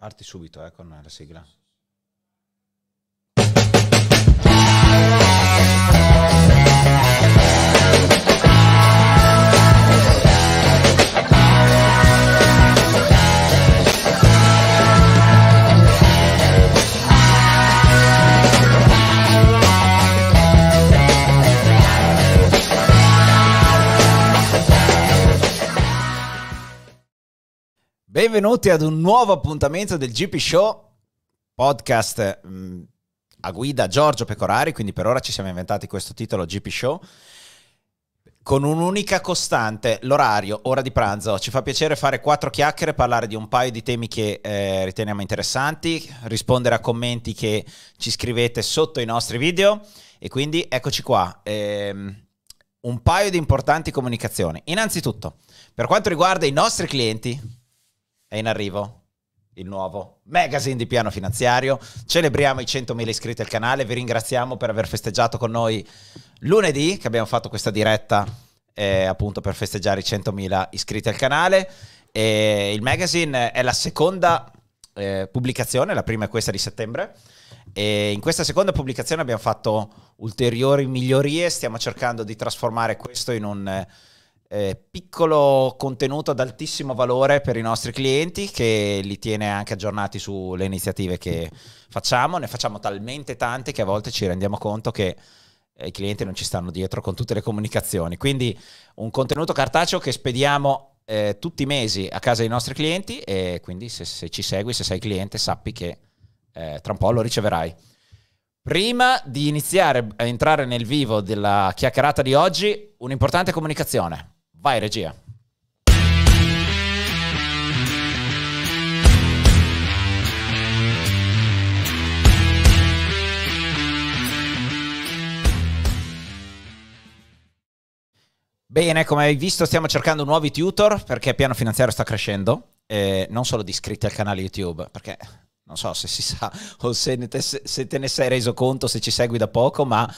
Parti subito eh, con la sigla. Benvenuti ad un nuovo appuntamento del GP Show, podcast mh, mm, a guida Giorgio Pecorari, quindi per ora ci siamo inventati questo titolo GP Show, con un'unica costante, l'orario, ora di pranzo. Ci fa piacere fare quattro chiacchiere, parlare di un paio di temi che eh, riteniamo interessanti, rispondere a commenti che ci scrivete sotto i nostri video e quindi eccoci qua. Ehm, un paio di importanti comunicazioni. Innanzitutto, per quanto riguarda i nostri clienti, è in arrivo il nuovo magazine di piano finanziario. Celebriamo i 100.000 iscritti al canale, vi ringraziamo per aver festeggiato con noi lunedì che abbiamo fatto questa diretta eh, appunto per festeggiare i 100.000 iscritti al canale. E il magazine è la seconda eh, pubblicazione, la prima è questa di settembre. E in questa seconda pubblicazione abbiamo fatto ulteriori migliorie, stiamo cercando di trasformare questo in un... Eh, eh, piccolo contenuto ad altissimo valore per i nostri clienti che li tiene anche aggiornati sulle iniziative che facciamo. Ne facciamo talmente tante che a volte ci rendiamo conto che eh, i clienti non ci stanno dietro con tutte le comunicazioni. Quindi un contenuto cartaceo che spediamo eh, tutti i mesi a casa dei nostri clienti e quindi se, se ci segui, se sei cliente, sappi che eh, tra un po' lo riceverai. Prima di iniziare a entrare nel vivo della chiacchierata di oggi, un'importante comunicazione. Vai regia. Bene, come hai visto stiamo cercando nuovi tutor perché Piano Finanziario sta crescendo, eh, non solo di iscritti al canale YouTube, perché non so se si sa o se, te, se te ne sei reso conto, se ci segui da poco, ma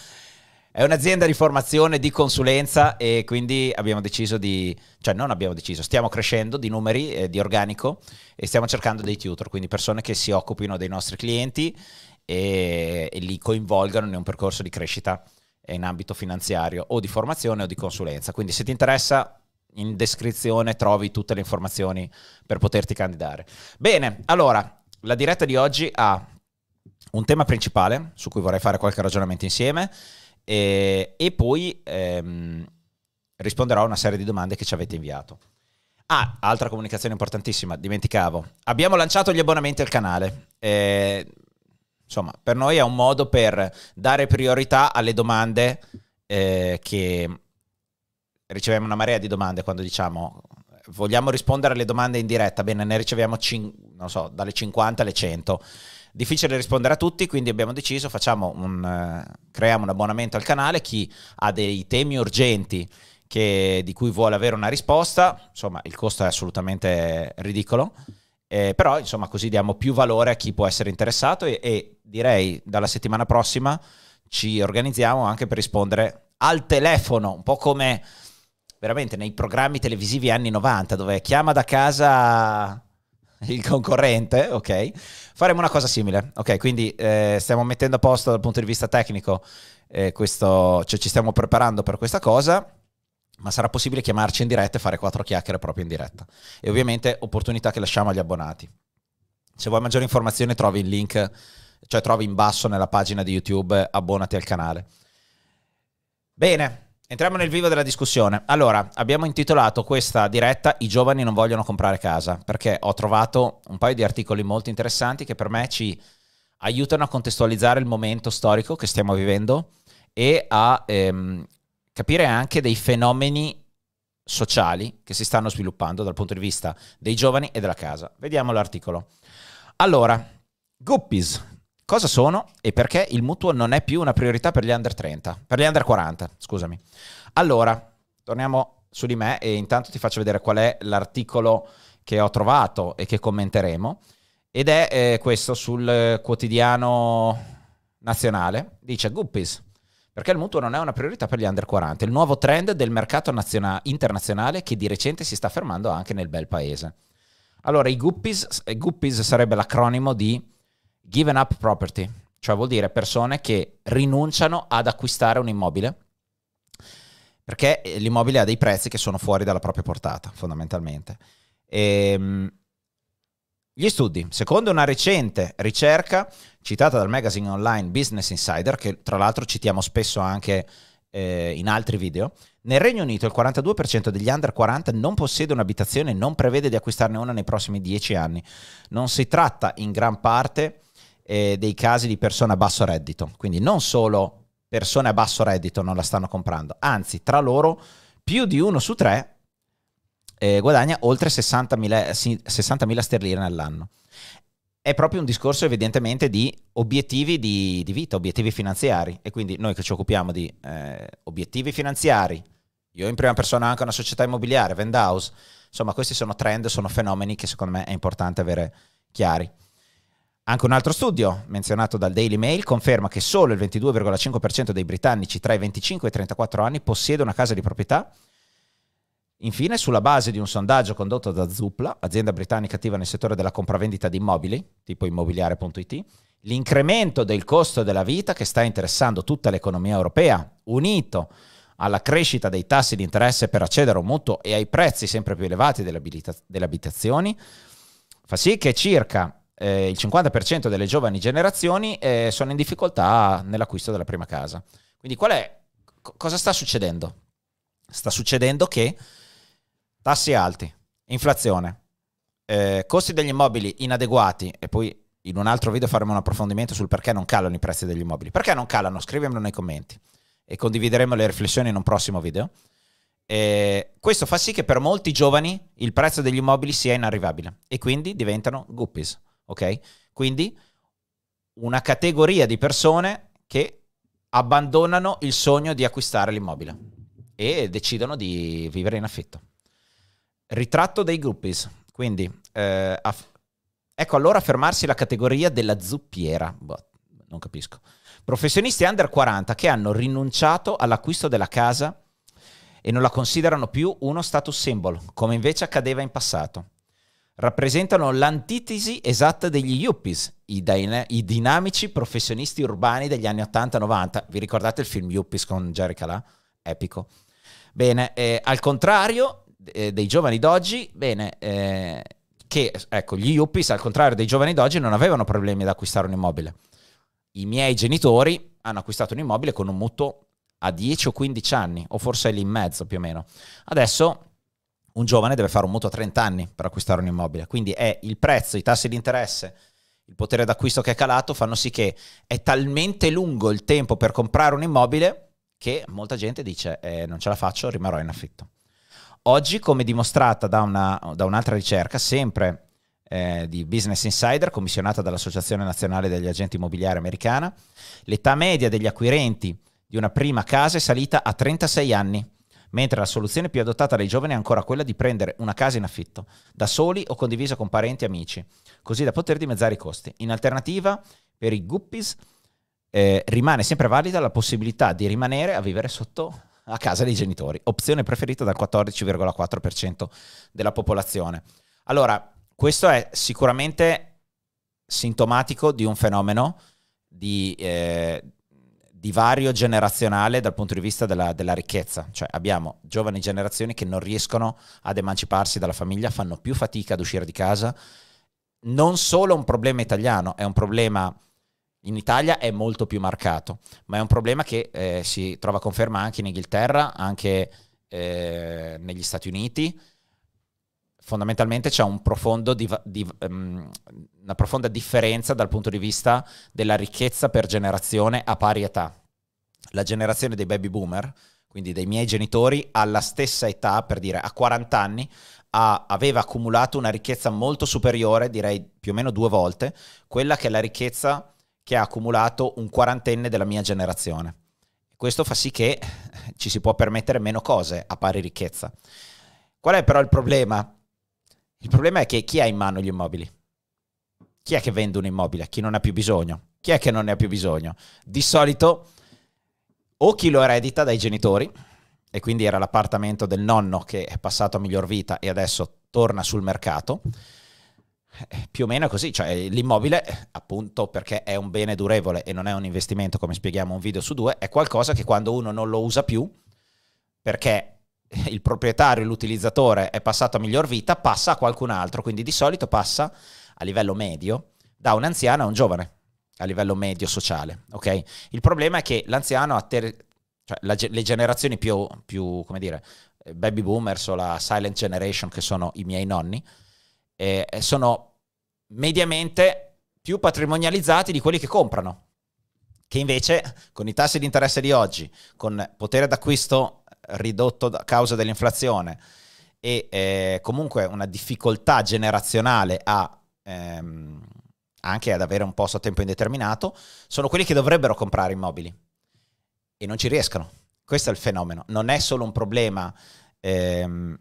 è un'azienda di formazione, di consulenza e quindi abbiamo deciso di, cioè non abbiamo deciso, stiamo crescendo di numeri, eh, di organico e stiamo cercando dei tutor, quindi persone che si occupino dei nostri clienti e, e li coinvolgano in un percorso di crescita in ambito finanziario o di formazione o di consulenza. Quindi se ti interessa in descrizione trovi tutte le informazioni per poterti candidare. Bene, allora, la diretta di oggi ha un tema principale su cui vorrei fare qualche ragionamento insieme eh, e poi ehm, risponderò a una serie di domande che ci avete inviato. Ah, altra comunicazione importantissima, dimenticavo. Abbiamo lanciato gli abbonamenti al canale. Eh, insomma, per noi è un modo per dare priorità alle domande eh, che riceviamo una marea di domande quando diciamo vogliamo rispondere alle domande in diretta. Bene, ne riceviamo cin- so, dalle 50 alle 100. Difficile rispondere a tutti, quindi abbiamo deciso, un, uh, creiamo un abbonamento al canale, chi ha dei temi urgenti che, di cui vuole avere una risposta, insomma il costo è assolutamente ridicolo, eh, però insomma così diamo più valore a chi può essere interessato e, e direi dalla settimana prossima ci organizziamo anche per rispondere al telefono, un po' come veramente nei programmi televisivi anni 90 dove chiama da casa il concorrente, ok? Faremo una cosa simile, ok? Quindi eh, stiamo mettendo a posto dal punto di vista tecnico eh, questo, cioè ci stiamo preparando per questa cosa, ma sarà possibile chiamarci in diretta e fare quattro chiacchiere proprio in diretta. E ovviamente opportunità che lasciamo agli abbonati. Se vuoi maggiore informazione trovi il link, cioè trovi in basso nella pagina di YouTube, abbonati al canale. Bene, Entriamo nel vivo della discussione. Allora, abbiamo intitolato questa diretta I giovani non vogliono comprare casa, perché ho trovato un paio di articoli molto interessanti che per me ci aiutano a contestualizzare il momento storico che stiamo vivendo e a ehm, capire anche dei fenomeni sociali che si stanno sviluppando dal punto di vista dei giovani e della casa. Vediamo l'articolo. Allora, Guppies, cosa sono e perché il mutuo non è più una priorità per gli under 30, per gli under 40, scusami. Allora, torniamo su di me e intanto ti faccio vedere qual è l'articolo che ho trovato e che commenteremo ed è eh, questo sul quotidiano nazionale, dice Guppies perché il mutuo non è una priorità per gli under 40, il nuovo trend del mercato naziona- internazionale che di recente si sta fermando anche nel bel paese. Allora, i Guppies, eh, Guppies sarebbe l'acronimo di given up property, cioè vuol dire persone che rinunciano ad acquistare un immobile perché eh, l'immobile ha dei prezzi che sono fuori dalla propria portata, fondamentalmente. E, ehm, gli studi, secondo una recente ricerca citata dal magazine online Business Insider, che tra l'altro citiamo spesso anche eh, in altri video, nel Regno Unito il 42% degli under 40 non possiede un'abitazione e non prevede di acquistarne una nei prossimi 10 anni. Non si tratta in gran parte eh, dei casi di persone a basso reddito, quindi non solo persone a basso reddito non la stanno comprando, anzi tra loro più di uno su tre eh, guadagna oltre 60.000, 60.000 sterline all'anno. È proprio un discorso evidentemente di obiettivi di, di, vita, obiettivi finanziari e quindi noi che ci occupiamo di eh, obiettivi finanziari, io in prima persona anche una società immobiliare, Vendhouse, insomma questi sono trend, sono fenomeni che secondo me è importante avere chiari. Anche un altro studio, menzionato dal Daily Mail, conferma che solo il 22,5% dei britannici tra i 25 e i 34 anni possiede una casa di proprietà. Infine, sulla base di un sondaggio condotto da Zupla, azienda britannica attiva nel settore della compravendita di immobili, tipo immobiliare.it, l'incremento del costo della vita che sta interessando tutta l'economia europea, unito alla crescita dei tassi di interesse per accedere a un mutuo e ai prezzi sempre più elevati delle abitazioni, fa sì che circa eh, il 50% delle giovani generazioni eh, sono in difficoltà nell'acquisto della prima casa. Quindi qual è, c- cosa sta succedendo? Sta succedendo che tassi alti, inflazione, eh, costi degli immobili inadeguati e poi in un altro video faremo un approfondimento sul perché non calano i prezzi degli immobili. Perché non calano? Scrivemelo nei commenti e condivideremo le riflessioni in un prossimo video. Eh, questo fa sì che per molti giovani il prezzo degli immobili sia inarrivabile e quindi diventano guppies ok? Quindi una categoria di persone che abbandonano il sogno di acquistare l'immobile e decidono di vivere in affitto. Ritratto dei groupies, quindi eh, aff- ecco allora fermarsi la categoria della zuppiera, boh, non capisco. Professionisti under 40 che hanno rinunciato all'acquisto della casa e non la considerano più uno status symbol, come invece accadeva in passato rappresentano l'antitesi esatta degli yuppies, i, din- i dinamici professionisti urbani degli anni 80-90. Vi ricordate il film Yuppies con Jerry Calà? Epico. Bene, eh, al contrario eh, dei giovani d'oggi, bene, eh, che ecco, gli yuppies, al contrario dei giovani d'oggi, non avevano problemi ad acquistare un immobile. I miei genitori hanno acquistato un immobile con un mutuo a 10 o 15 anni, o forse lì in mezzo più o meno. Adesso un giovane deve fare un mutuo a 30 anni per acquistare un immobile, quindi è il prezzo, i tassi di interesse, il potere d'acquisto che è calato fanno sì che è talmente lungo il tempo per comprare un immobile che molta gente dice eh, non ce la faccio, rimarrò in affitto. Oggi, come dimostrata da, una, da un'altra ricerca, sempre eh, di Business Insider, commissionata dall'Associazione Nazionale degli Agenti Immobiliari Americana, l'età media degli acquirenti di una prima casa è salita a 36 anni mentre la soluzione più adottata dai giovani è ancora quella di prendere una casa in affitto, da soli o condivisa con parenti e amici, così da poter dimezzare i costi. In alternativa, per i guppies eh, rimane sempre valida la possibilità di rimanere a vivere sotto a casa dei genitori, opzione preferita dal 14,4% della popolazione. Allora, questo è sicuramente sintomatico di un fenomeno di, eh, divario generazionale dal punto di vista della, della, ricchezza, cioè abbiamo giovani generazioni che non riescono ad emanciparsi dalla famiglia, fanno più fatica ad uscire di casa, non solo un problema italiano, è un problema in Italia è molto più marcato, ma è un problema che eh, si trova conferma anche in Inghilterra, anche eh, negli Stati Uniti, fondamentalmente c'è un div- div- um, una profonda differenza dal punto di vista della ricchezza per generazione a pari età. La generazione dei baby boomer, quindi dei miei genitori, alla stessa età, per dire a 40 anni, ha, aveva accumulato una ricchezza molto superiore, direi più o meno due volte, quella che è la ricchezza che ha accumulato un quarantenne della mia generazione. Questo fa sì che ci si può permettere meno cose a pari ricchezza. Qual è però il problema? Il problema è che chi ha in mano gli immobili? Chi è che vende un immobile? Chi non ha più bisogno? Chi è che non ne ha più bisogno? Di solito o chi lo eredita dai genitori, e quindi era l'appartamento del nonno che è passato a miglior vita e adesso torna sul mercato, eh, più o meno così, cioè l'immobile, appunto perché è un bene durevole e non è un investimento, come spieghiamo un video su due, è qualcosa che quando uno non lo usa più, perché il proprietario, l'utilizzatore è passato a miglior vita, passa a qualcun altro, quindi di solito passa a livello medio da un anziano a un giovane, a livello medio sociale, okay? Il problema è che l'anziano ha ter- cioè la, le generazioni più, più, come dire, baby boomers o la silent generation, che sono i miei nonni, eh, eh, sono mediamente più patrimonializzati di quelli che comprano, che invece con i tassi di interesse di oggi, con potere d'acquisto ridotto a causa dell'inflazione e eh, comunque una difficoltà generazionale a, ehm, anche ad avere un posto a tempo indeterminato, sono quelli che dovrebbero comprare immobili e non ci riescono. Questo è il fenomeno. Non è solo un problema ehm,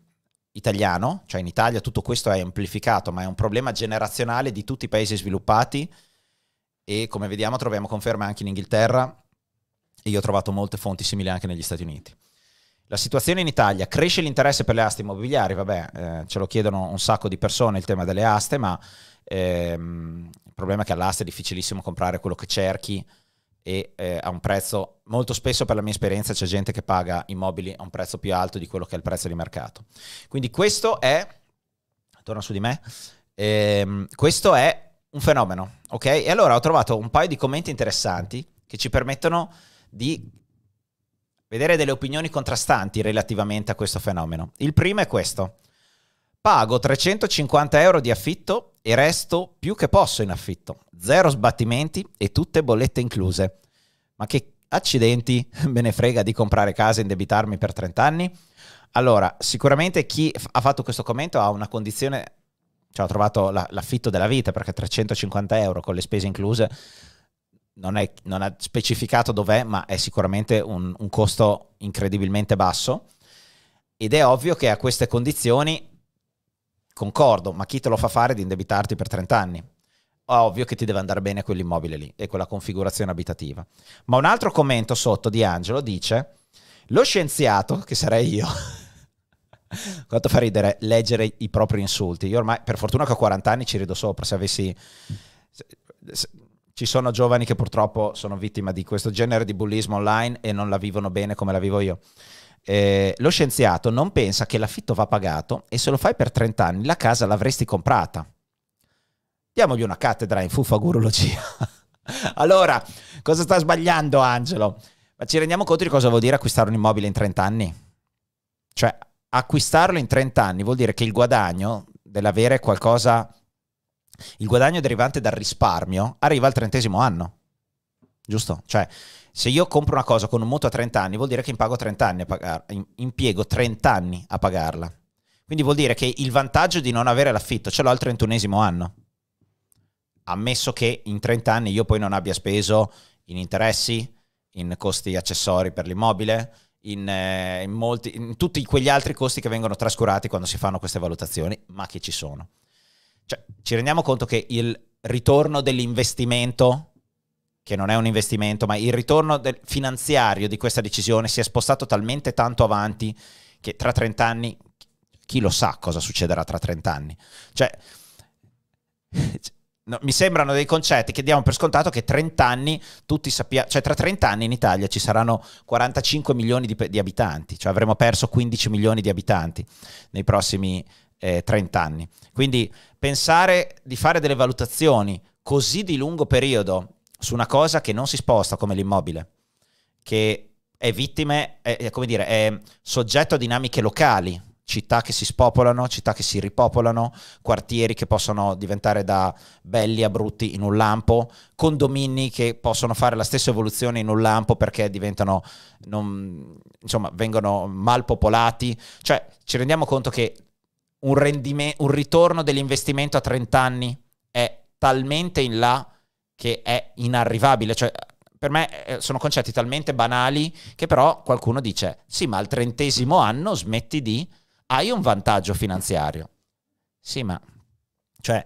italiano, cioè in Italia tutto questo è amplificato, ma è un problema generazionale di tutti i paesi sviluppati e come vediamo troviamo conferma anche in Inghilterra e io ho trovato molte fonti simili anche negli Stati Uniti. La situazione in Italia, cresce l'interesse per le aste immobiliari, vabbè, eh, ce lo chiedono un sacco di persone il tema delle aste, ma ehm, il problema è che all'asta è difficilissimo comprare quello che cerchi e eh, a un prezzo, molto spesso per la mia esperienza c'è gente che paga immobili a un prezzo più alto di quello che è il prezzo di mercato. Quindi questo è, torna su di me, ehm, questo è un fenomeno, ok? E allora ho trovato un paio di commenti interessanti che ci permettono di vedere delle opinioni contrastanti relativamente a questo fenomeno. Il primo è questo. Pago 350 euro di affitto e resto più che posso in affitto. Zero sbattimenti e tutte bollette incluse. Ma che accidenti me ne frega di comprare casa e indebitarmi per 30 anni? Allora, sicuramente chi ha fatto questo commento ha una condizione, cioè ha trovato la, l'affitto della vita perché 350 euro con le spese incluse non, è, non ha specificato dov'è, ma è sicuramente un, un costo incredibilmente basso. Ed è ovvio che a queste condizioni concordo, ma chi te lo fa fare di indebitarti per 30 anni? Ovvio che ti deve andare bene quell'immobile lì e quella configurazione abitativa. Ma un altro commento sotto di Angelo dice, lo scienziato, che sarei io, quanto fa ridere leggere i propri insulti. Io ormai, per fortuna che ho 40 anni, ci rido sopra, se avessi... Se, se, ci sono giovani che purtroppo sono vittime di questo genere di bullismo online e non la vivono bene come la vivo io. Eh, lo scienziato non pensa che l'affitto va pagato e se lo fai per 30 anni la casa l'avresti comprata. Diamogli una cattedra in fufagurologia. allora, cosa sta sbagliando Angelo? Ma ci rendiamo conto di cosa vuol dire acquistare un immobile in 30 anni? Cioè, acquistarlo in 30 anni vuol dire che il guadagno dell'avere qualcosa il guadagno derivante dal risparmio arriva al trentesimo anno. Giusto? Cioè, se io compro una cosa con un mutuo a 30 anni, vuol dire che impago 30 anni a pagar- impiego 30 anni a pagarla. Quindi vuol dire che il vantaggio di non avere l'affitto ce l'ho al trentunesimo anno. Ammesso che in 30 anni io poi non abbia speso in interessi, in costi accessori per l'immobile, in, eh, in, molti, in tutti quegli altri costi che vengono trascurati quando si fanno queste valutazioni, ma che ci sono. Cioè, ci rendiamo conto che il ritorno dell'investimento, che non è un investimento, ma il ritorno finanziario di questa decisione si è spostato talmente tanto avanti che tra 30 anni, chi lo sa cosa succederà tra 30 anni? Cioè, No, mi sembrano dei concetti che diamo per scontato che 30 anni tutti sappiamo, cioè tra 30 anni in Italia ci saranno 45 milioni di, di abitanti, cioè avremo perso 15 milioni di abitanti nei prossimi eh, 30 anni. Quindi pensare di fare delle valutazioni così di lungo periodo su una cosa che non si sposta come l'immobile, che è vittime, è, come dire, è soggetto a dinamiche locali, città che si spopolano, città che si ripopolano, quartieri che possono diventare da belli a brutti in un lampo, condomini che possono fare la stessa evoluzione in un lampo perché diventano, non, insomma, vengono mal popolati. Cioè, ci rendiamo conto che un, rendime- un ritorno dell'investimento a 30 anni è talmente in là che è inarrivabile. Cioè, per me eh, sono concetti talmente banali che però qualcuno dice sì, ma al trentesimo anno smetti di, hai un vantaggio finanziario. Sì, ma... Cioè,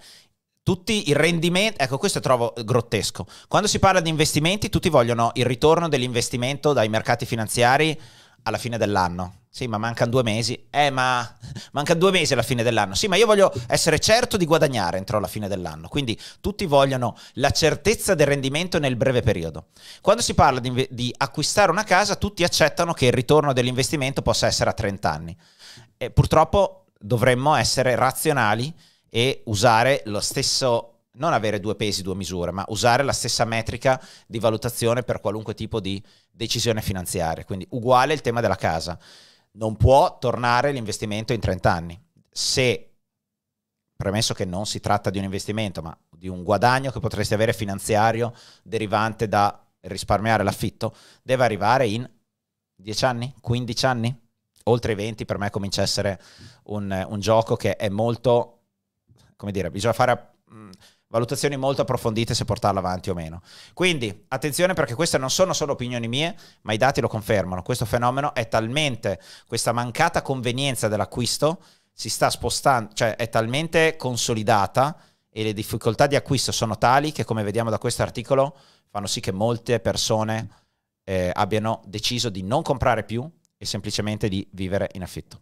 tutti i rendimenti, ecco questo trovo grottesco. Quando si parla di investimenti, tutti vogliono il ritorno dell'investimento dai mercati finanziari alla fine dell'anno. Sì, ma mancano due mesi. Eh, ma mancano due mesi alla fine dell'anno. Sì, ma io voglio essere certo di guadagnare entro la fine dell'anno. Quindi tutti vogliono la certezza del rendimento nel breve periodo. Quando si parla di, di acquistare una casa, tutti accettano che il ritorno dell'investimento possa essere a 30 anni. E purtroppo dovremmo essere razionali e usare lo stesso non avere due pesi, due misure, ma usare la stessa metrica di valutazione per qualunque tipo di decisione finanziaria. Quindi uguale il tema della casa. Non può tornare l'investimento in 30 anni. Se, premesso che non si tratta di un investimento, ma di un guadagno che potresti avere finanziario derivante da risparmiare l'affitto, deve arrivare in 10 anni, 15 anni, oltre i 20 per me comincia a essere un, un gioco che è molto, come dire, bisogna fare mm, valutazioni molto approfondite se portarla avanti o meno. Quindi attenzione perché queste non sono solo opinioni mie, ma i dati lo confermano. Questo fenomeno è talmente, questa mancata convenienza dell'acquisto si sta spostando, cioè è talmente consolidata e le difficoltà di acquisto sono tali che come vediamo da questo articolo fanno sì che molte persone eh, abbiano deciso di non comprare più e semplicemente di vivere in affitto.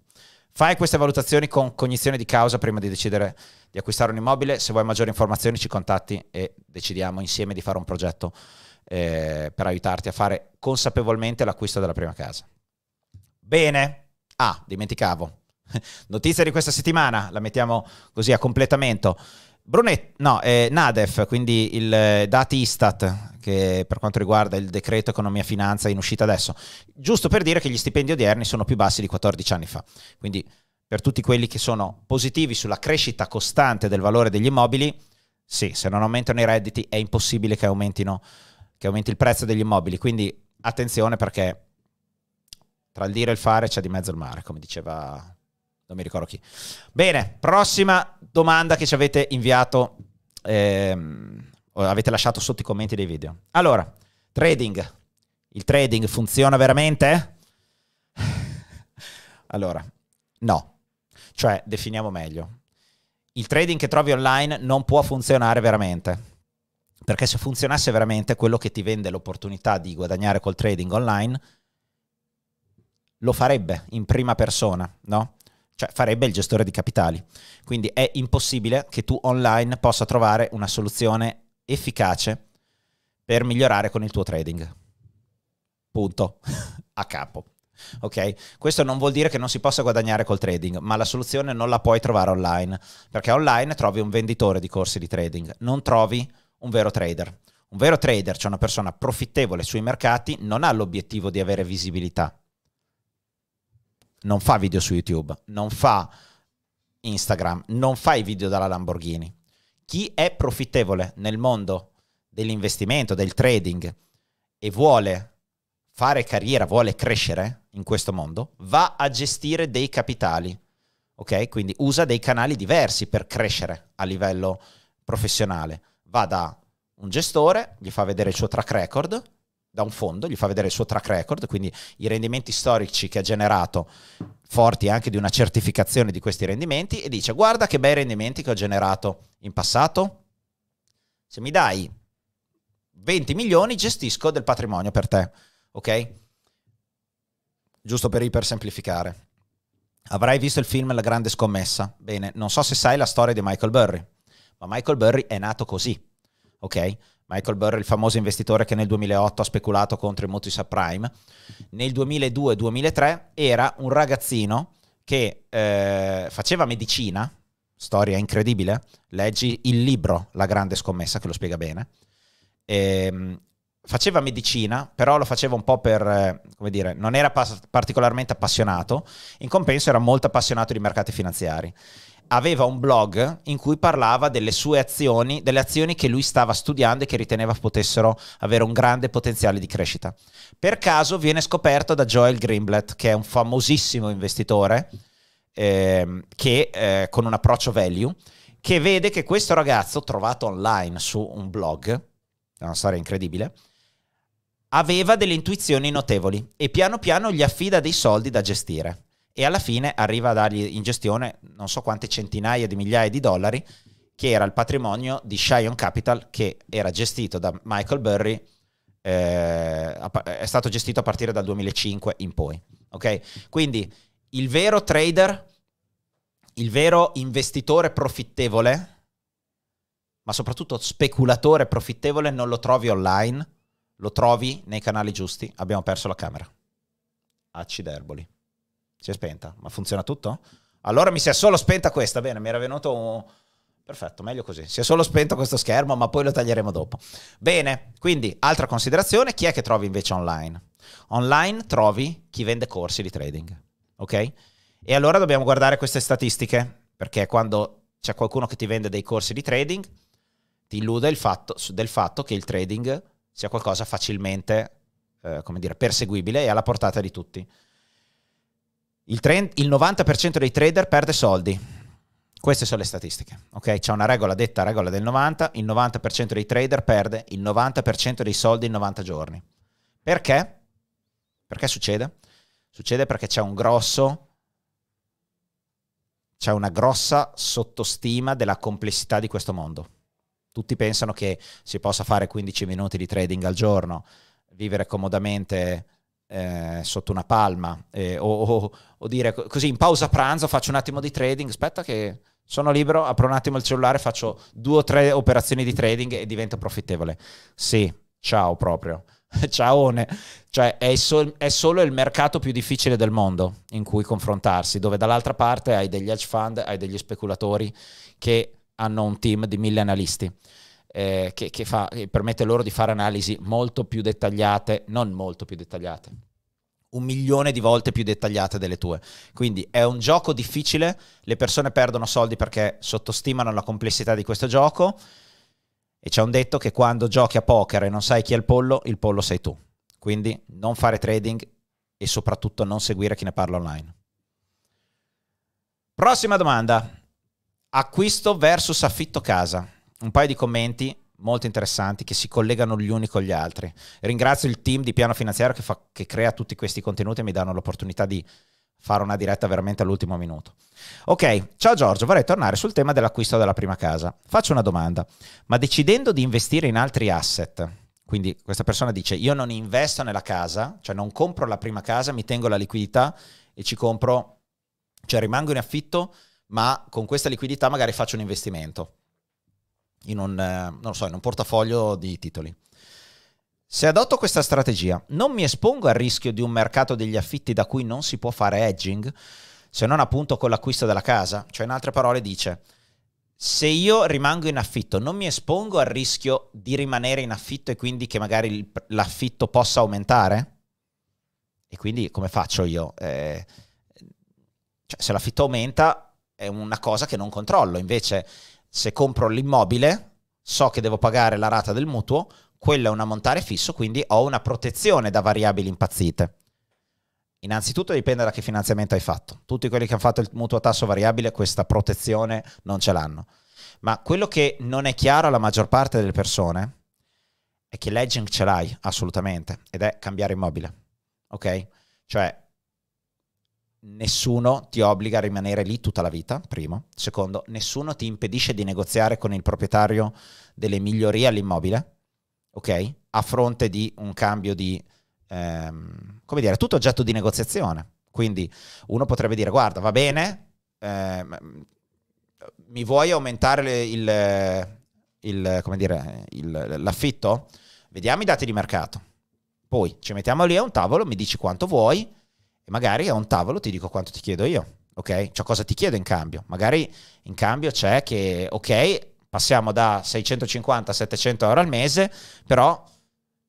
Fai queste valutazioni con cognizione di causa prima di decidere di acquistare un immobile. Se vuoi maggiori informazioni ci contatti e decidiamo insieme di fare un progetto eh, per aiutarti a fare consapevolmente l'acquisto della prima casa. Bene. Ah, dimenticavo. Notizia di questa settimana, la mettiamo così a completamento. Brunet, no, eh, Nadef, quindi il eh, dati Istat che per quanto riguarda il decreto economia finanza in uscita adesso, giusto per dire che gli stipendi odierni sono più bassi di 14 anni fa. Quindi per tutti quelli che sono positivi sulla crescita costante del valore degli immobili, sì, se non aumentano i redditi è impossibile che, che aumenti il prezzo degli immobili. Quindi attenzione perché tra il dire e il fare c'è di mezzo il mare, come diceva non mi ricordo chi. Bene, prossima domanda che ci avete inviato, ehm, avete lasciato sotto i commenti dei video. Allora, trading. Il trading funziona veramente? allora, no. Cioè, definiamo meglio. Il trading che trovi online non può funzionare veramente. Perché se funzionasse veramente, quello che ti vende l'opportunità di guadagnare col trading online lo farebbe in prima persona, no? cioè farebbe il gestore di capitali. Quindi è impossibile che tu online possa trovare una soluzione efficace per migliorare con il tuo trading. Punto. A capo. Ok? Questo non vuol dire che non si possa guadagnare col trading, ma la soluzione non la puoi trovare online, perché online trovi un venditore di corsi di trading, non trovi un vero trader. Un vero trader, cioè una persona profittevole sui mercati, non ha l'obiettivo di avere visibilità, non fa video su YouTube, non fa Instagram, non fa i video dalla Lamborghini. Chi è profittevole nel mondo dell'investimento, del trading e vuole fare carriera, vuole crescere in questo mondo, va a gestire dei capitali, ok? Quindi usa dei canali diversi per crescere a livello professionale. Va da un gestore, gli fa vedere il suo track record, da un fondo, gli fa vedere il suo track record, quindi i rendimenti storici che ha generato, forti anche di una certificazione di questi rendimenti, e dice guarda che bei rendimenti che ho generato in passato, se mi dai 20 milioni gestisco del patrimonio per te, ok? Giusto per ipersemplificare. Avrai visto il film La grande scommessa? Bene, non so se sai la storia di Michael Burry, ma Michael Burry è nato così, ok? Michael Burr, il famoso investitore che nel 2008 ha speculato contro i mutui subprime, nel 2002-2003 era un ragazzino che eh, faceva medicina, storia incredibile, leggi il libro La grande scommessa che lo spiega bene, e, ehm, faceva medicina, però lo faceva un po' per, eh, come dire, non era pas- particolarmente appassionato, in compenso era molto appassionato di mercati finanziari aveva un blog in cui parlava delle sue azioni, delle azioni che lui stava studiando e che riteneva potessero avere un grande potenziale di crescita. Per caso viene scoperto da Joel Greenblatt, che è un famosissimo investitore eh, che, eh, con un approccio value, che vede che questo ragazzo, trovato online su un blog, è una storia incredibile, aveva delle intuizioni notevoli e piano piano gli affida dei soldi da gestire e alla fine arriva a dargli in gestione non so quante centinaia di migliaia di dollari, che era il patrimonio di Shion Capital, che era gestito da Michael Burry, eh, è stato gestito a partire dal 2005 in poi. Okay? Quindi il vero trader, il vero investitore profittevole, ma soprattutto speculatore profittevole, non lo trovi online, lo trovi nei canali giusti. Abbiamo perso la camera. Acciderboli. Si è spenta. Ma funziona tutto? Allora mi si è solo spenta questa. Bene, mi era venuto un... Perfetto, meglio così. Si è solo spento questo schermo, ma poi lo taglieremo dopo. Bene, quindi altra considerazione, chi è che trovi invece online? Online trovi chi vende corsi di trading, ok? E allora dobbiamo guardare queste statistiche, perché quando c'è qualcuno che ti vende dei corsi di trading, ti illude il fatto, del fatto che il trading sia qualcosa facilmente, eh, come dire, perseguibile e alla portata di tutti. Il, trend, il 90% dei trader perde soldi. Queste sono le statistiche, ok? C'è una regola detta regola del 90, il 90% dei trader perde il 90% dei soldi in 90 giorni. Perché? Perché succede? Succede perché c'è un grosso c'è una grossa sottostima della complessità di questo mondo. Tutti pensano che si possa fare 15 minuti di trading al giorno, vivere comodamente eh, sotto una palma eh, o, o, o, dire così in pausa pranzo faccio un attimo di trading, aspetta che sono libero, apro un attimo il cellulare, faccio due o tre operazioni di trading e divento profittevole. Sì, ciao proprio. Ciaone, cioè è, sol- è solo il mercato più difficile del mondo in cui confrontarsi, dove dall'altra parte hai degli hedge fund, hai degli speculatori che hanno un team di mille analisti eh, che, che, fa, che permette loro di fare analisi molto più dettagliate, non molto più dettagliate, un milione di volte più dettagliate delle tue. Quindi è un gioco difficile, le persone perdono soldi perché sottostimano la complessità di questo gioco e c'è un detto che quando giochi a poker e non sai chi è il pollo, il pollo sei tu. Quindi non fare trading e soprattutto non seguire chi ne parla online. Prossima domanda. Acquisto versus affitto casa un paio di commenti molto interessanti che si collegano gli uni con gli altri. Ringrazio il team di Piano Finanziario che, fa, che crea tutti questi contenuti e mi danno l'opportunità di fare una diretta veramente all'ultimo minuto. Ok, ciao Giorgio, vorrei tornare sul tema dell'acquisto della prima casa. Faccio una domanda, ma decidendo di investire in altri asset, quindi questa persona dice io non investo nella casa, cioè non compro la prima casa, mi tengo la liquidità e ci compro, cioè rimango in affitto, ma con questa liquidità magari faccio un investimento in un, eh, non so, in un portafoglio di titoli. Se adotto questa strategia, non mi espongo al rischio di un mercato degli affitti da cui non si può fare hedging, se non appunto con l'acquisto della casa? Cioè, in altre parole, dice, se io rimango in affitto, non mi espongo al rischio di rimanere in affitto e quindi che magari l'affitto possa aumentare? E quindi come faccio io? Eh, cioè, se l'affitto aumenta è una cosa che non controllo, invece se compro l'immobile, so che devo pagare la rata del mutuo, quello è un ammontare fisso, quindi ho una protezione da variabili impazzite. Innanzitutto dipende da che finanziamento hai fatto. Tutti quelli che hanno fatto il mutuo a tasso variabile questa protezione non ce l'hanno. Ma quello che non è chiaro alla maggior parte delle persone è che l'edging ce l'hai assolutamente ed è cambiare immobile. Ok? Cioè nessuno ti obbliga a rimanere lì tutta la vita, primo. Secondo, nessuno ti impedisce di negoziare con il proprietario delle migliorie all'immobile, ok? A fronte di un cambio di, ehm, come dire, tutto oggetto di negoziazione. Quindi uno potrebbe dire, guarda, va bene, ehm, mi vuoi aumentare le, il, il, dire, il, l'affitto? Vediamo i dati di mercato. Poi ci mettiamo lì a un tavolo, mi dici quanto vuoi, magari a un tavolo ti dico quanto ti chiedo io, ok? Cioè cosa ti chiedo in cambio? Magari in cambio c'è che, ok, passiamo da 650 a 700 euro al mese, però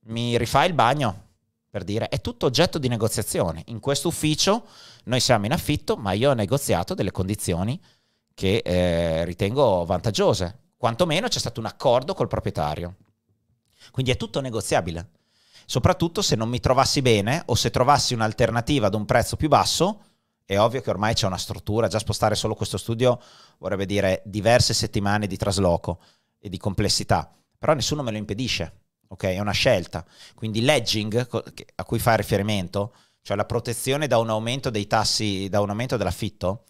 mi rifai il bagno, per dire, è tutto oggetto di negoziazione. In questo ufficio noi siamo in affitto, ma io ho negoziato delle condizioni che eh, ritengo vantaggiose. Quantomeno c'è stato un accordo col proprietario. Quindi è tutto negoziabile soprattutto se non mi trovassi bene o se trovassi un'alternativa ad un prezzo più basso, è ovvio che ormai c'è una struttura, già spostare solo questo studio vorrebbe dire diverse settimane di trasloco e di complessità, però nessuno me lo impedisce, ok? È una scelta. Quindi l'edging a cui fa riferimento, cioè la protezione da un aumento dei tassi, da un aumento dell'affitto,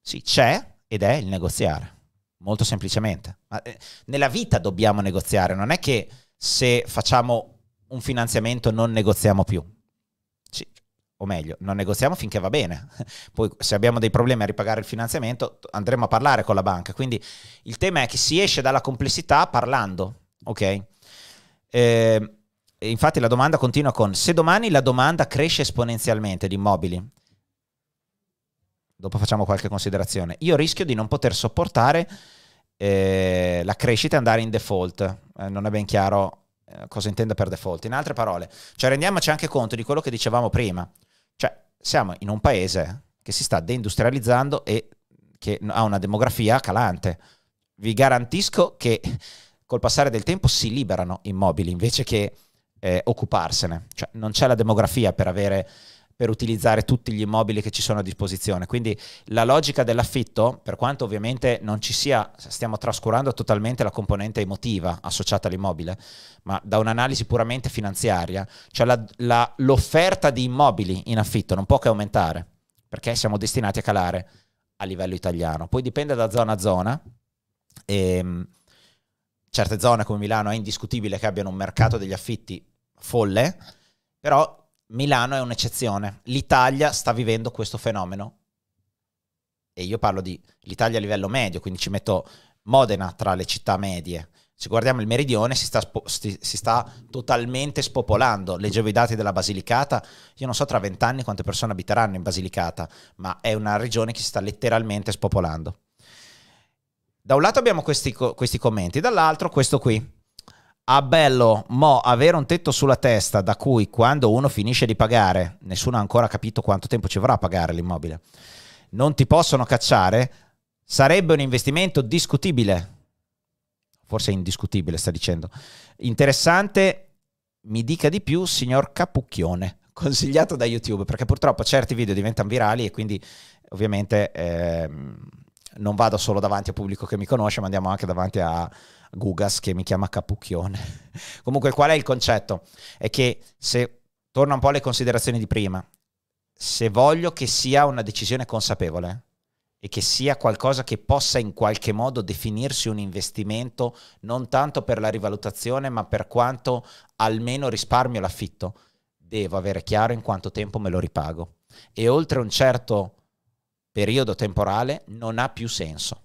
sì, c'è ed è il negoziare, molto semplicemente. Ma eh, nella vita dobbiamo negoziare, non è che se facciamo un finanziamento non negoziamo più. Sì. O meglio, non negoziamo finché va bene. Poi se abbiamo dei problemi a ripagare il finanziamento andremo a parlare con la banca. Quindi il tema è che si esce dalla complessità parlando. Ok? Eh, infatti la domanda continua con se domani la domanda cresce esponenzialmente di immobili, dopo facciamo qualche considerazione, io rischio di non poter sopportare eh, la crescita e andare in default. Eh, non è ben chiaro eh, cosa intenda per default. In altre parole, cioè rendiamoci anche conto di quello che dicevamo prima. Cioè, siamo in un paese che si sta deindustrializzando e che ha una demografia calante. Vi garantisco che col passare del tempo si liberano immobili invece che eh, occuparsene. Cioè, non c'è la demografia per avere per utilizzare tutti gli immobili che ci sono a disposizione. Quindi la logica dell'affitto, per quanto ovviamente non ci sia, stiamo trascurando totalmente la componente emotiva associata all'immobile, ma da un'analisi puramente finanziaria, cioè la, la, l'offerta di immobili in affitto non può che aumentare, perché siamo destinati a calare a livello italiano. Poi dipende da zona a zona. E, ehm, certe zone come Milano è indiscutibile che abbiano un mercato degli affitti folle, però Milano è un'eccezione. L'Italia sta vivendo questo fenomeno. E io parlo di l'Italia a livello medio, quindi ci metto Modena tra le città medie. Se guardiamo il meridione si sta, spo- si sta totalmente spopolando. Leggevo i dati della Basilicata, io non so tra vent'anni quante persone abiteranno in Basilicata, ma è una regione che si sta letteralmente spopolando. Da un lato abbiamo questi, questi commenti, dall'altro questo qui, Ah bello, mo avere un tetto sulla testa da cui quando uno finisce di pagare, nessuno ha ancora capito quanto tempo ci vorrà a pagare l'immobile, non ti possono cacciare, sarebbe un investimento discutibile, forse indiscutibile sta dicendo, interessante, mi dica di più signor Capucchione, consigliato da YouTube, perché purtroppo certi video diventano virali e quindi ovviamente eh, non vado solo davanti a pubblico che mi conosce, ma andiamo anche davanti a Gugas che mi chiama Capucchione. Comunque qual è il concetto? È che se, torno un po' alle considerazioni di prima, se voglio che sia una decisione consapevole e che sia qualcosa che possa in qualche modo definirsi un investimento, non tanto per la rivalutazione, ma per quanto almeno risparmio l'affitto, devo avere chiaro in quanto tempo me lo ripago. E oltre un certo periodo temporale non ha più senso.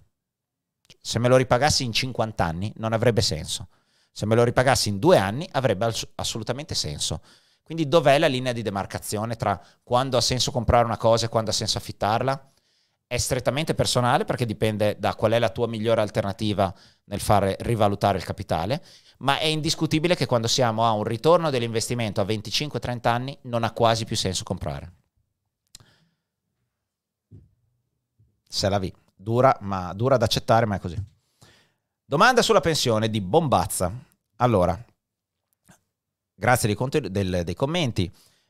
Se me lo ripagassi in 50 anni non avrebbe senso. Se me lo ripagassi in due anni avrebbe assolutamente senso. Quindi dov'è la linea di demarcazione tra quando ha senso comprare una cosa e quando ha senso affittarla? È strettamente personale perché dipende da qual è la tua migliore alternativa nel fare rivalutare il capitale, ma è indiscutibile che quando siamo a un ritorno dell'investimento a 25-30 anni non ha quasi più senso comprare. Se la vi. Dura, ma dura da accettare, ma è così. Domanda sulla pensione di Bombazza. Allora, grazie dei, conten- del, dei commenti.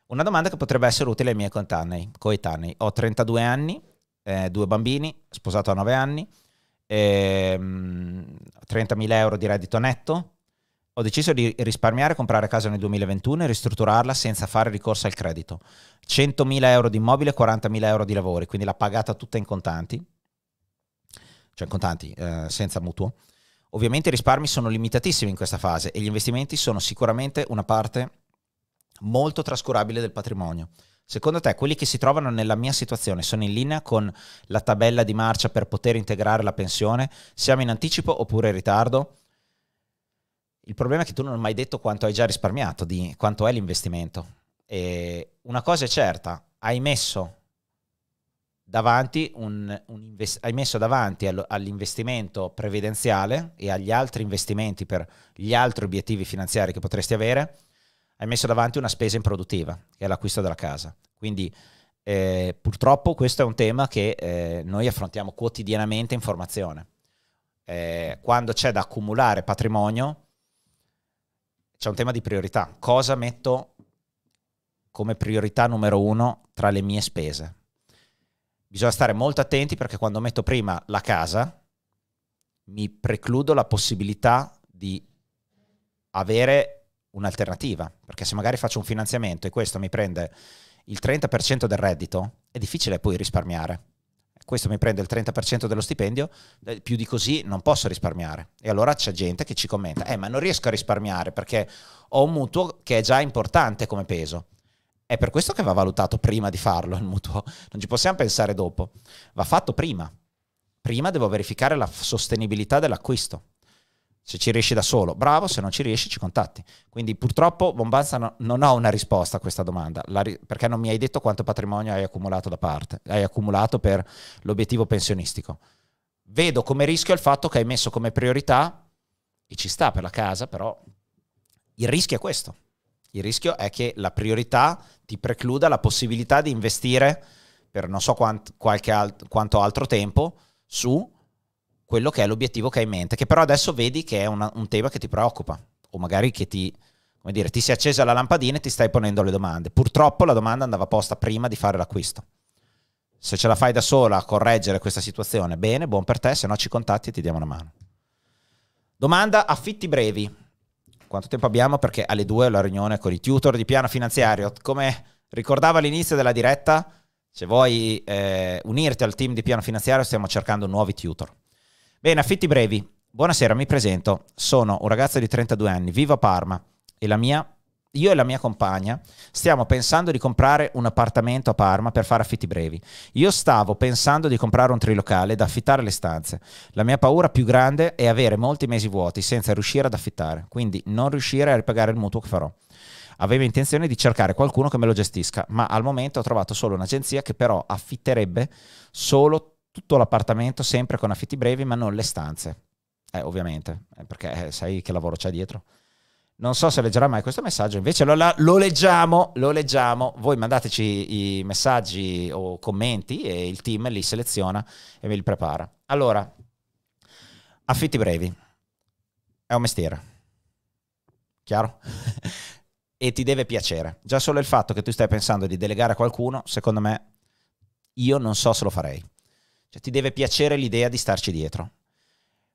Una domanda che potrebbe essere utile ai miei coetanei. coetanei. Ho 32 anni, eh, due bambini, sposato a 9 anni, ehm, 30.000 euro di reddito netto. Ho deciso di risparmiare, comprare casa nel 2021 e ristrutturarla senza fare ricorso al credito. 100.000 euro di immobile, 40.000 euro di lavori, quindi l'ha pagata tutta in contanti cioè in contanti, eh, senza mutuo. Ovviamente i risparmi sono limitatissimi in questa fase e gli investimenti sono sicuramente una parte molto trascurabile del patrimonio. Secondo te quelli che si trovano nella mia situazione sono in linea con la tabella di marcia per poter integrare la pensione? Siamo in anticipo oppure in ritardo? Il problema è che tu non hai mai detto quanto hai già risparmiato, di quanto è l'investimento. E una cosa è certa, hai messo davanti un, un invest- hai messo davanti allo, all'investimento previdenziale e agli altri investimenti per gli altri obiettivi finanziari che potresti avere, hai messo davanti una spesa improduttiva, che è l'acquisto della casa. Quindi eh, purtroppo questo è un tema che eh, noi affrontiamo quotidianamente in formazione. Eh, quando c'è da accumulare patrimonio, c'è un tema di priorità. Cosa metto come priorità numero uno tra le mie spese? bisogna stare molto attenti perché quando metto prima la casa mi precludo la possibilità di avere un'alternativa, perché se magari faccio un finanziamento e questo mi prende il 30% del reddito, è difficile poi risparmiare. Questo mi prende il 30% dello stipendio, eh, più di così non posso risparmiare. E allora c'è gente che ci commenta, eh ma non riesco a risparmiare perché ho un mutuo che è già importante come peso. È per questo che va valutato prima di farlo il mutuo, non ci possiamo pensare dopo, va fatto prima. Prima devo verificare la sostenibilità dell'acquisto. Se ci riesci da solo, bravo, se non ci riesci ci contatti. Quindi purtroppo Bombanza no, non ho una risposta a questa domanda, ri- perché non mi hai detto quanto patrimonio hai accumulato da parte, hai accumulato per l'obiettivo pensionistico. Vedo come rischio il fatto che hai messo come priorità, e ci sta per la casa, però il rischio è questo. Il rischio è che la priorità ti precluda la possibilità di investire per non so quant, alt, quanto altro tempo su quello che è l'obiettivo che hai in mente, che però adesso vedi che è una, un tema che ti preoccupa o magari che ti, come dire, ti si è accesa la lampadina e ti stai ponendo le domande. Purtroppo la domanda andava posta prima di fare l'acquisto. Se ce la fai da sola a correggere questa situazione, bene, buon per te, se no ci contatti e ti diamo una mano. Domanda affitti brevi. Quanto tempo abbiamo? Perché alle 2 ho la riunione con i tutor di piano finanziario. Come ricordavo all'inizio della diretta, se vuoi eh, unirti al team di piano finanziario, stiamo cercando nuovi tutor. Bene, affitti brevi. Buonasera, mi presento. Sono un ragazzo di 32 anni, vivo a Parma e la mia io e la mia compagna stiamo pensando di comprare un appartamento a Parma per fare affitti brevi. Io stavo pensando di comprare un trilocale da affittare le stanze. La mia paura più grande è avere molti mesi vuoti senza riuscire ad affittare, quindi non riuscire a ripagare il mutuo che farò. Avevo intenzione di cercare qualcuno che me lo gestisca, ma al momento ho trovato solo un'agenzia che però affitterebbe solo tutto l'appartamento sempre con affitti brevi, ma non le stanze. Eh, ovviamente, eh, perché eh, sai che lavoro c'è dietro. Non so se leggerà mai questo messaggio, invece lo, lo, leggiamo, lo leggiamo. Voi mandateci i messaggi o commenti e il team li seleziona e ve li prepara. Allora, affitti brevi. È un mestiere. Chiaro? e ti deve piacere. Già solo il fatto che tu stai pensando di delegare a qualcuno, secondo me, io non so se lo farei. Cioè, ti deve piacere l'idea di starci dietro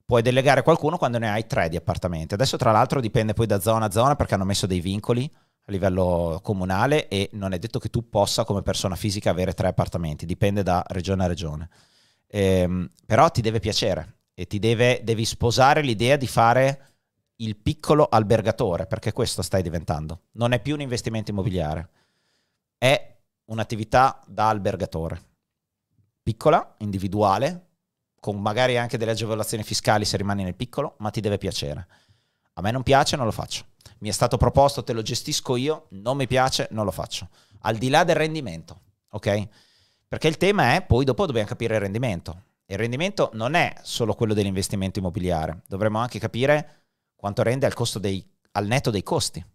puoi delegare qualcuno quando ne hai tre di appartamenti. Adesso tra l'altro dipende poi da zona a zona perché hanno messo dei vincoli a livello comunale e non è detto che tu possa come persona fisica avere tre appartamenti, dipende da regione a regione. Ehm, però ti deve piacere e ti deve, devi sposare l'idea di fare il piccolo albergatore, perché questo stai diventando. Non è più un investimento immobiliare, è un'attività da albergatore, piccola, individuale, con magari anche delle agevolazioni fiscali se rimani nel piccolo, ma ti deve piacere. A me non piace, non lo faccio. Mi è stato proposto, te lo gestisco io, non mi piace, non lo faccio. Al di là del rendimento, ok? Perché il tema è, poi dopo dobbiamo capire il rendimento. il rendimento non è solo quello dell'investimento immobiliare, dovremmo anche capire quanto rende al, dei, al netto dei costi.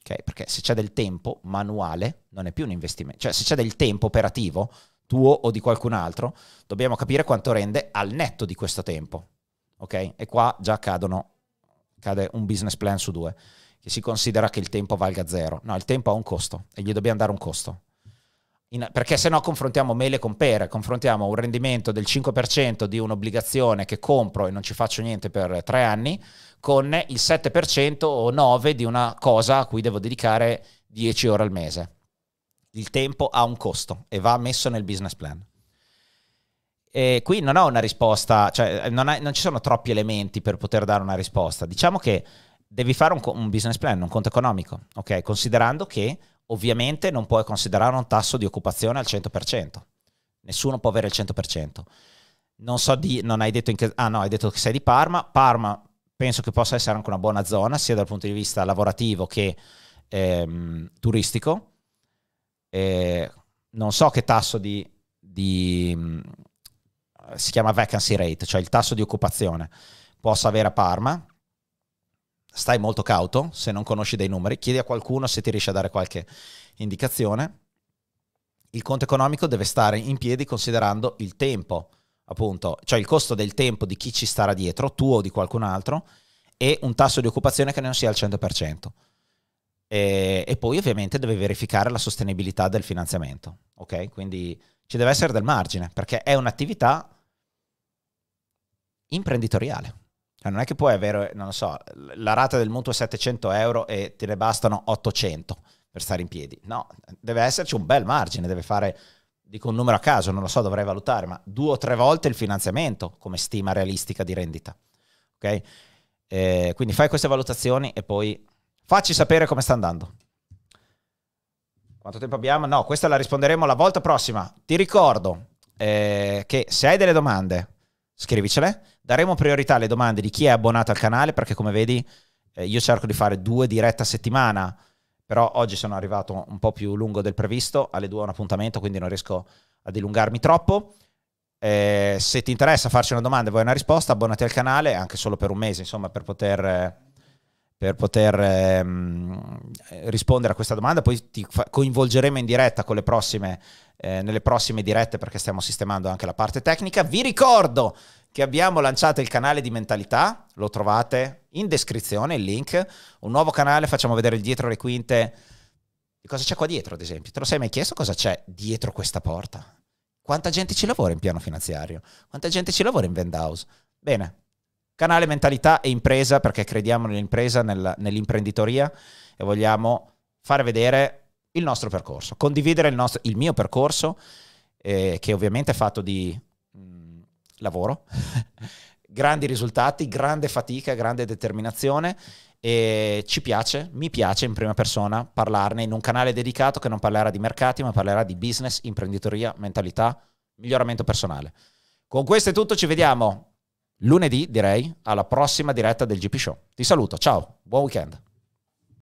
Okay? Perché se c'è del tempo manuale, non è più un investimento. Cioè se c'è del tempo operativo, tuo o di qualcun altro, dobbiamo capire quanto rende al netto di questo tempo. Ok? E qua già cadono, cade un business plan su due, che si considera che il tempo valga zero. No, il tempo ha un costo e gli dobbiamo dare un costo. In, perché se no confrontiamo mele con pere, confrontiamo un rendimento del 5% di un'obbligazione che compro e non ci faccio niente per tre anni con il 7% o 9% di una cosa a cui devo dedicare 10 ore al mese. Il tempo ha un costo e va messo nel business plan. E qui non ho una risposta, cioè eh, non, ha, non, ci sono troppi elementi per poter dare una risposta. Diciamo che devi fare un, un business plan, un conto economico, ok? Considerando che ovviamente non puoi considerare un tasso di occupazione al 100%. Nessuno può avere il 100%. Non so di, non hai detto in che, ah no, hai detto che sei di Parma. Parma penso che possa essere anche una buona zona, sia dal punto di vista lavorativo che ehm, turistico eh, non so che tasso di, di, mm, si chiama vacancy rate, cioè il tasso di occupazione possa avere a Parma, stai molto cauto se non conosci dei numeri, chiedi a qualcuno se ti riesce a dare qualche indicazione. Il conto economico deve stare in piedi considerando il tempo, appunto, cioè il costo del tempo di chi ci starà dietro, tu o di qualcun altro, e un tasso di occupazione che non sia al 100%. E, eh, e, poi ovviamente deve verificare la sostenibilità del finanziamento, ok? Quindi ci deve essere del margine, perché è un'attività imprenditoriale. Cioè, non è che puoi avere, non lo so, la rata del mutuo è 700 euro e te ne bastano 800 per stare in piedi. No, deve esserci un bel margine, deve fare dico un numero a caso, non lo so, dovrei valutare, ma due o tre volte il finanziamento come stima realistica di rendita. Ok? Eh, quindi fai queste valutazioni e poi Facci sapere come sta andando. Quanto tempo abbiamo? No, questa la risponderemo la volta prossima. Ti ricordo eh, che se hai delle domande, scrivicele. Daremo priorità alle domande di chi è abbonato al canale, perché come vedi eh, io cerco di fare due dirette a settimana, però oggi sono arrivato un po' più lungo del previsto, alle due ho un appuntamento, quindi non riesco a dilungarmi troppo. Eh, se ti interessa farci una domanda e vuoi una risposta, abbonati al canale, anche solo per un mese, insomma, per poter eh, per poter ehm, rispondere a questa domanda. Poi ti coinvolgeremo in diretta prossime, eh, nelle prossime dirette perché stiamo sistemando anche la parte tecnica. Vi ricordo che abbiamo lanciato il canale di mentalità, lo trovate in descrizione, il link, un nuovo canale, facciamo vedere dietro le quinte. Cosa c'è qua dietro, ad esempio? Te lo sei mai chiesto cosa c'è dietro questa porta? Quanta gente ci lavora in piano finanziario? Quanta gente ci lavora in Vendhouse? Bene, Canale Mentalità e Impresa, perché crediamo nell'impresa, nel, nell'imprenditoria e vogliamo fare vedere il nostro percorso, condividere il, nostro, il mio percorso, eh, che ovviamente è fatto di mh, mm, lavoro, grandi risultati, grande fatica, grande determinazione e ci piace, mi piace in prima persona parlarne in un canale dedicato che non parlerà di mercati, ma parlerà di business, imprenditoria, mentalità, miglioramento personale. Con questo è tutto, ci vediamo lunedì, direi, alla prossima diretta del GP Show. Ti saluto, ciao, buon weekend.